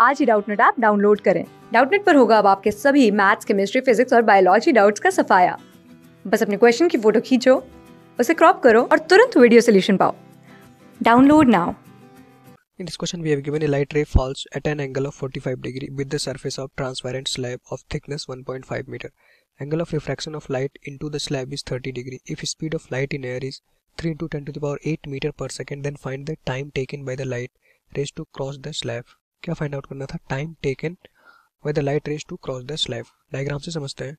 आज ही Doubtnut app download करें डाउटनेट पर होगा अब आपके सभी मैथ्स केमिस्ट्री फिजिक्स और बायोलॉजी डाउट्स का सफाया बस अपने क्वेश्चन की फोटो खींचो उसे क्रॉप करो और तुरंत वीडियो सोल्यूशन पाओ download now In this question, we have given a light ray falls at an angle of 45 degree with the surface of transparent slab of thickness 1.5 meter. Angle of refraction of light into the slab is 30 degree. If speed of light in air is 3 into 10 to the power 8 meter per second, then find the time taken by the light rays to cross the slab. क्या find out करना था time taken by the light rays to cross the slab diagram से समझते हैं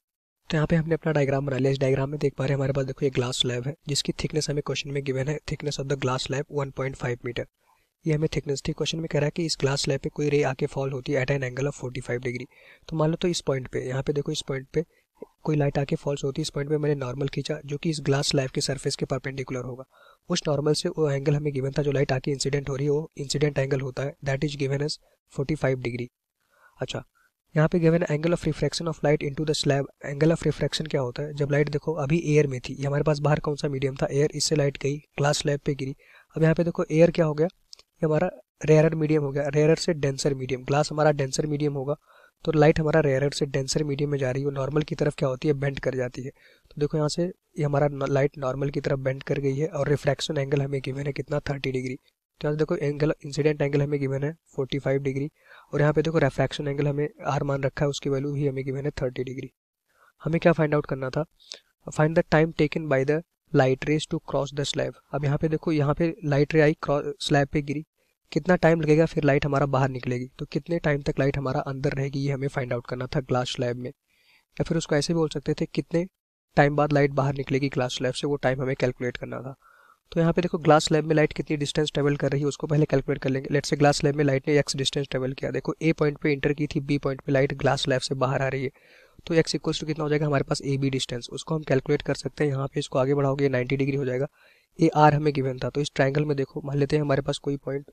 तो यहाँ पे हमने अपना डायग्राम बना लिया इस डायग्राम में देख पा रहे हैं हमारे पास देखो ये ग्लास स्लैब है जिसकी थिकनेस हमें क्वेश्चन में गिवन है thickness of the glass slab 1.5 metre ये हमें थिकनेस थी क्वेश्चन में कह रहा है कि इस ग्लास स्लैब पे कोई रे आके फॉल होती है at an angle of 45 degree तो मान लो तो इस पॉइंट पे यहाँ पे देखो इस पॉइंट पे कोई लाइट आके फॉल्स होती है इस पॉइंट पे मैंने नॉर्मल खींचा जो कि इस ग्लास लाइफ के सरफेस के परपेंडिकुलर होगा उस नॉर्मल से वो एंगल हमें गिवन था जो लाइट आके इंसिडेंट हो रही है वो इंसिडेंट एंगल होता है that is given as 45 degree अच्छा यहाँ पे given angle of refraction of light in the slab angle of refraction क्या होता है जब लाइट देखो अभी एयर में थी हमारे पास बाहर कौन सा मीडियम था एयर इससे लाइट गई ग्लास स्लैब पे गिरी अब यहाँ पे देखो एयर क्या हो गया ये हमारा रेयर मीडियम हो गया रेयर से डेंसर मीडियम ग्लास हमारा डेंसर मीडियम होगा तो लाइट हमारा रेयर से डेंसर मीडियम में जा रही है नॉर्मल की तरफ क्या होती है बेंड कर जाती है तो देखो यहाँ से ये हमारा लाइट नॉर्मल की तरफ बेंड कर गई है और रिफ्रैक्शन एंगल हमें गिवन है कितना थर्टी डिग्री तो यहाँ से देखो एंगल इंसिडेंट एंगल हमें गिवन है फोर्टी फाइव डिग्री और यहाँ पे देखो रिफ्लेक्शन एंगल हमें आर मान रखा है उसकी वैल्यू ही हमें गिवन है थर्टी डिग्री हमें क्या फाइंड आउट करना था find the time taken by the light rays to cross the slab अब यहाँ पे देखो यहाँ पे लाइट रे आई स्लैब पे गिरी कितना टाइम लगेगा फिर लाइट हमारा बाहर निकलेगी तो कितने टाइम तक लाइट हमारा अंदर रहेगी ये हमें फाइंड आउट करना था ग्लास स्लैब में या फिर उसको ऐसे बोल सकते थे कितने टाइम बाद लाइट बाहर निकलेगी ग्लास स्लैब से वो टाइम हमें कैलकुलेट करना था तो यहाँ पे देखो ग्लास स्लैब में लाइट कितनी डिस्टेंस ट्रेवल कर रही है उसको पहले कैलकुलेट कर लेंगे लेट से ग्लास स्लैब में लाइट ने एक्स डिस्टेंस ट्रेवल किया देखो ए पॉइंट पे इंटर की थी बी पॉइंट पे लाइट ग्लास स्लैब से बाहर आ रही है तो एक्स इक्वल्स टू कितना हो जाएगा हमारे पास ए बी डिस्टेंस उसको हम कैलकुलेट कर सकते हैं यहाँ पे इसको आगे बढ़ाओगे नाइन्टी डिग्री हो जाएगा ए आर हमें गिवन था तो इस ट्राइंगल में देखो मान लेते हैं हमारे पास कोई पॉइंट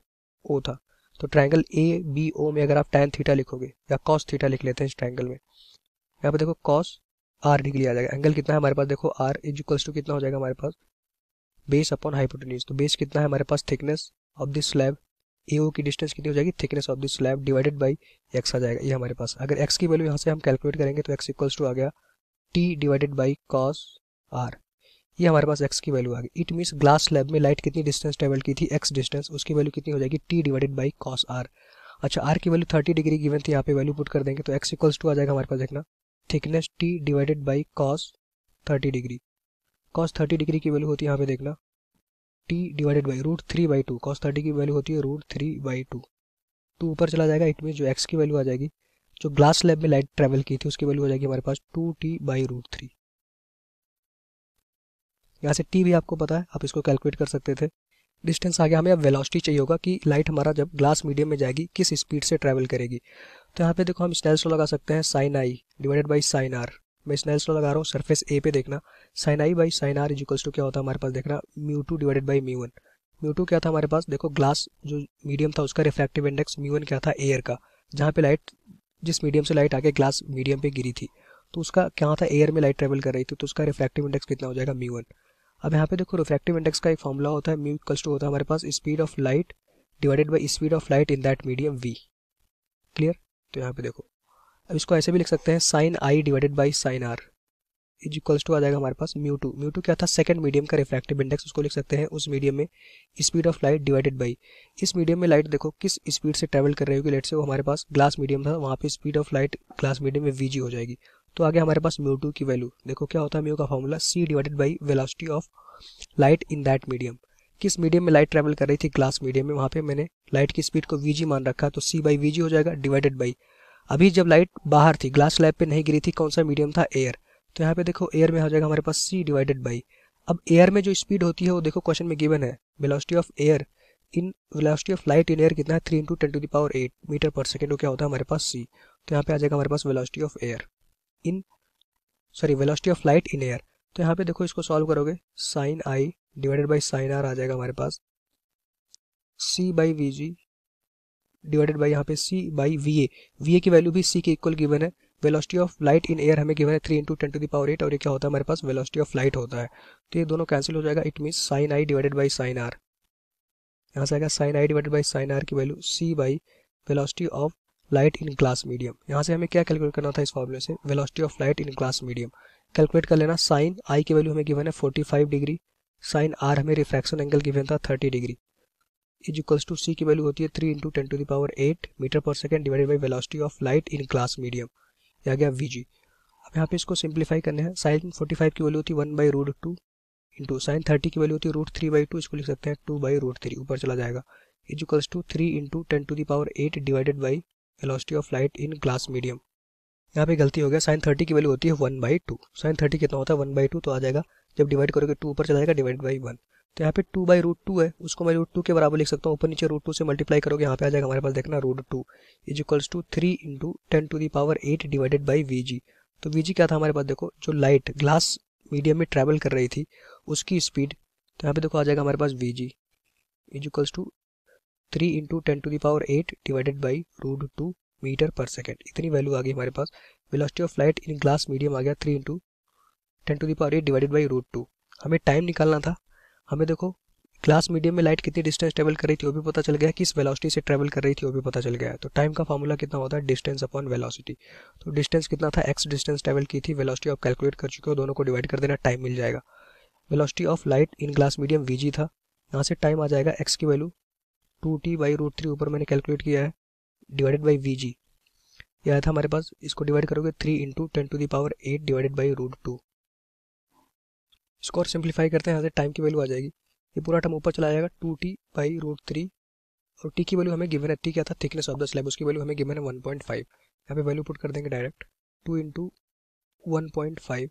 ओ था तो ट्राइंगल ए बी ओ में अगर आप टेन थीटा लिखोगे या कॉस थीटा लिख लेते हैं इस ट्राइंगल में यहाँ पर देखो कॉस आर डिग्री आ जाएगा एंगल कितना है हमारे पास देखो आर इजिक्वल्स टू कितना हो जाएगा हमारे पास बेस अपॉन हाइपोटेन्यूज तो बेस कितना है हमारे पास thickness of this slab A O की डिस्टेंस कितनी हो जाएगी thickness of this slab divided by X आ जाएगा ये हमारे पास अगर एक्स की वैल्यू यहाँ से हम कैलकुलेट करेंगे तो एक्स इक्वल्स टू आ गया T divided by cos R ये हमारे पास एक्स की वैल्यू आ गई इट मीन्स ग्लास लैब में लाइट कितनी डिस्टेंस ट्रेवल की थी एक्स डिस्टेंस उसकी वैल्यू कितनी हो जाएगी T divided by cos R अच्छा आर की वैल्यू थर्टी डिग्री गिवन थी यहाँ पे वैल्यू पुट कर देंगे तो एक्स इक्वल्स टू आ जाएगा हमारे पास देखना thickness T divided by cos thirty degree cos thirty degree की वैल्यू होती है यहाँ पे देखना T divided by root three by two cos thirty की वैल्यू होती है रूट थ्री बाई टू तो ऊपर चला जाएगा इट मीन जो एक्स की वैल्यू आ जाएगी जो ग्लास लैब में लाइट ट्रेवल की थी उसकी वैल्यू हो जाएगी हमारे पास two T by root three यहाँ से टी भी आपको पता है आप इसको कैलकुलेट कर सकते थे डिस्टेंस आ गया हमें अब वेलोसिटी चाहिए होगा कि लाइट हमारा जब ग्लास मीडियम में जाएगी किस स्पीड से ट्रैवल करेगी तो यहाँ पे देखो हम स्नैल्स लगा सकते हैं sine I divided by sine R मैं स्नैल्स लगा रहा हूँ सरफेस ए पे देखना sine I by sine R equals to क्या होता है हमारे पास देखना mu two divided by mu one mu two क्या था हमारे पास देखो ग्लास जो मीडियम था उसका रिफ्लेक्टिव इंडेक्स म्यू वन क्या था एयर का जहाँ पे लाइट जिस मीडियम से लाइट आके ग्लास मीडियम पे गिरी थी तो उसका क्या था एयर में लाइट ट्रेवल कर रही थी तो उसका रिफ्लेक्टिव इंडेक्स कितना हो जाएगा म्यू वन अब यहाँ पे देखो रिफ्रैक्टिव इंडेक्स का एक फॉर्मूला होता है म्यू इक्वल्स टू होता है हमारे पास speed of light divided by speed of light in that medium V clear तो यहाँ पे देखो अब इसको ऐसे भी लिख सकते हैं sine I divided by sine R is equals to आ जाएगा हमारे पास म्यू टू म्यू टू क्या था सेकंड मीडियम का रिफ्रैक्टिव इंडेक्स उसको लिख सकते हैं उस मीडियम में speed of light divided by इस मीडियम में लाइट देखो किस स्पीड से ट्रेवल कर रही होगी लेट से वो हमारे पास ग्लास मीडियम था वहाँ पे speed of light glass medium में वी हो जाएगी तो आगे हमारे पास म्यू टू की वैल्यू देखो क्या होता है म्यू का formula C divided by velocity of light in that medium किस मीडियम में लाइट ट्रेवल कर रही थी ग्लास मीडियम में वहाँ पे मैंने लाइट की स्पीड को वी मान रखा तो सी बाई वी हो जाएगा डिवाइडेड बाई अभी जब लाइट बाहर थी ग्लास लैब पे नहीं गिरी थी कौन सा मीडियम था एयर तो यहाँ पे देखो एयर में हो जाएगा हमारे पास सी डिवाइडेड बाई अब एयर में जो स्पीड होती है वो देखो क्वेश्चन में गिवन है velocity of air in velocity of light in air कितना है three into ten to the power eight metre पर सेकेंड वो क्या होता है हमारे पास सी तो यहाँ पे आ जाएगा हमारे पास velocity of air in sorry velocity of light in air तो यहाँ पे देखो इसको सॉल्व करोगे sine I divided by sine R आ जाएगा हमारे पास C by V G divided by यहाँ पे C by V A V A की वैल्यू भी सी के इक्वल गिवन है velocity of light in air हमें गिवन है three into ten to the power eight और ये क्या होता है हमारे पास वेलोसिटी ऑफ लाइट होता है तो ये दोनों कैंसिल हो जाएगा it mean sine I divided by sine R यहाँ से आएगा sine I divided by sine R की value C by velocity of light in glass medium यहाँ से हमें क्या कैलकुलेट करना था इस फॉर्मूले से velocity of light in glass medium calculate कर लेना साइन आई की वैल्यू हमें गिवन है 45 डिग्री साइन आर हमें रिफ्रैक्शन एंगल गिवन था 30 degree is equals to C की वैल्यू होती है three into ten to the power eight metre पर second divided by velocity of light in glass medium या गया वी जी अब यहाँ पे इसको सिंप्लीफाई करने हैं साइन फोर्टी फाइव की वैल्यू होती है one by root two into sine thirty की वैल्यू होती है रूट थ्री बाई टू इसको लिख सकते हैं टू बाई रूट थ्री ऊपर चला जाएगा is equals to three into ten to the power eight divided by velocity of light in glass medium यहाँ पे गलती हो गया साइन थर्टी की वैल्यू होती है one by two sine thirty कितना होता है वन बाई टू तो आ जाएगा जब डिवाइड करोगे टू ऊपर चला जाएगा डिवाइड बाई वन तो यहाँ पे टू बाई रूट टू है उसको मैं रूट टू के बराबर लिख सकता हूँ ऊपर नीचे रूट टू से मल्टीप्लाई करोगे यहाँ पे आ जाएगा हमारे पास देखना root two is equals to three into ten to the power eight divided by V G तो वी जी क्या था हमारे पास देखो जो लाइट ग्लास मीडियम में ट्रेवल कर रही थी उसकी स्पीड तो यहाँ पे देखो आ जाएगा हमारे पास V G is equals to three into ten to the power eight divided by root two meter पर सेकेंड इतनी वैल्यू आ गई हमारे पास velocity of light in glass medium आ गया three into ten to the power eight divided by root two हमें time निकालना था हमें देखो ग्लास मीडियम में लाइट कितनी डिस्टेंस ट्रेवल कर रही थी वो भी पता चल गया किस वेलोसिटी से ट्रेवल कर रही थी वो भी पता चल गया तो टाइम का फॉर्मूला कितना होता है डिस्टेंस अपॉन वेलोसिटी तो डिस्टेंस कितना था एक्स डिस्टेंस ट्रेवल की थी वेलोसिटी आप कैलकुलेट कर चुके हो दोनों को डिवाइड कर देना टाइम मिल जाएगा velocity of light in glass medium V था यहाँ से टाइम आ जाएगा एक्स की value two T by root three ऊपर मैंने कैलकुलेट किया है डिवाइडेड बाई वी जी यह आया था हमारे पास इसको डिवाइड करोगे three into ten to the power eight divided by root two इसको और सिंप्लीफाई करते हैं यहाँ से टाइम की वैल्यू आ जाएगी ये पूरा टाइम ऊपर चला जाएगा two T by root three और टी की वैल्यू हमें गिवन है टी क्या था थिकनेस ऑफ द स्लैब उसकी वैल्यू हमें गिवन है वन पॉइंट फाइव यहाँ पे वैल्यू पुट कर देंगे direct two into one point five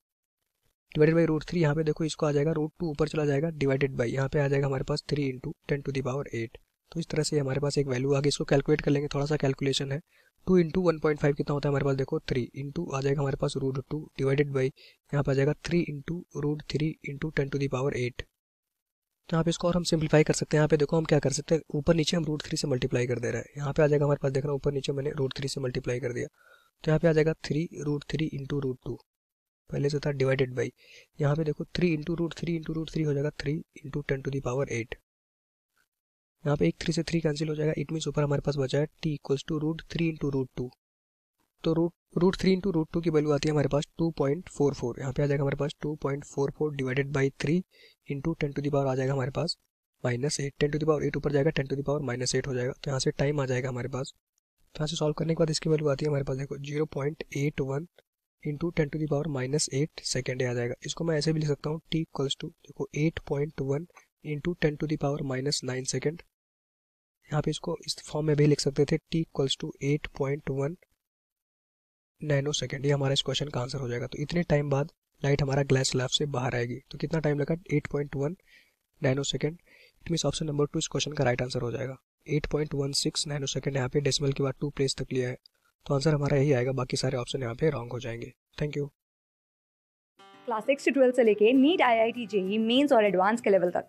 divided by root three यहाँ पे देखो इसको आ जाएगा रूट टू ऊपर चला जाएगा डिवाइडेड बाई यहाँ पे आ जाएगा हमारे पास three into ten to the power eight तो इस तरह से हमारे पास एक वैल्यू आ गई इसको कैलकुलेट कर लेंगे थोड़ा सा कैलकुलेशन है two into one point five कितना होता है हमारे पास देखो थ्री इंटू आ जाएगा हमारे पास रूट टू डिवाइडेड बाई यहाँ पर आ जाएगा three into root three into ten to the power eight तो यहाँ पे इसको और हम सिंप्लीफाई कर सकते हैं यहाँ पे देखो हम क्या कर सकते हैं ऊपर नीचे हम रूट थ्री से मल्टीप्लाई कर दे रहे हैं यहाँ पे आ जाएगा हमारे पास देख रहा ऊपर नीचे मैंने रूट थ्री से मल्टीप्लाई कर दिया तो यहाँ पे आ जाएगा three root three into root two पहले से था डिवाइडेड बाई यहाँ पे देखो three into root three into root three हो जाएगा three into ten to the power eight यहाँ पे एक थ्री से थ्री कैंसिल हो जाएगा इट मीन ऊपर हमारे पास बचा है T equals to root three into root two तो root root three into root two की वैल्यू आती है हमारे पास टू पॉइंट फोर फोर यहाँ पे आ जाएगा हमारे पास two point four four divided by three into ten to the power आ जाएगा हमारे पास minus eight ten to the power eight ऊपर जाएगा ten to the power minus eight हो जाएगा तो यहाँ से टाइम आ जाएगा हमारे पास तो यहाँ से सॉल्व करने के बाद इसकी वैल्यू आती है हमारे पास देखो zero point eight one into ten to the power minus eight second आ जाएगा इसको मैं ऐसे भी लिख सकता हूँ टी इक्वल्स टू देखो eight point one into ten to the power minus nine second यहाँ पे इसको इस फॉर्म में भी लिख सकते थे T equals to eight point one nano second ये हमारा इस क्वेश्चन का आंसर हो जाएगा तो इतने टाइम बाद लाइट हमारा ग्लास लैब से बाहर आएगी तो कितना टाइम लगा eight point one nano second it means option number two इस क्वेश्चन का राइट आंसर हो जाएगा eight point one six nano second यहाँ पे डेसिमल के बाद टू प्लेस तक लिया है तो आंसर हमारा यही आएगा बाकी सारे ऑप्शन यहाँ पे रॉन्ग हो जाएंगे थैंक यू क्लास सिक्स से ट्वेल्थ से लेके NEET I I T JEE mains और एडवांस के लेवल तक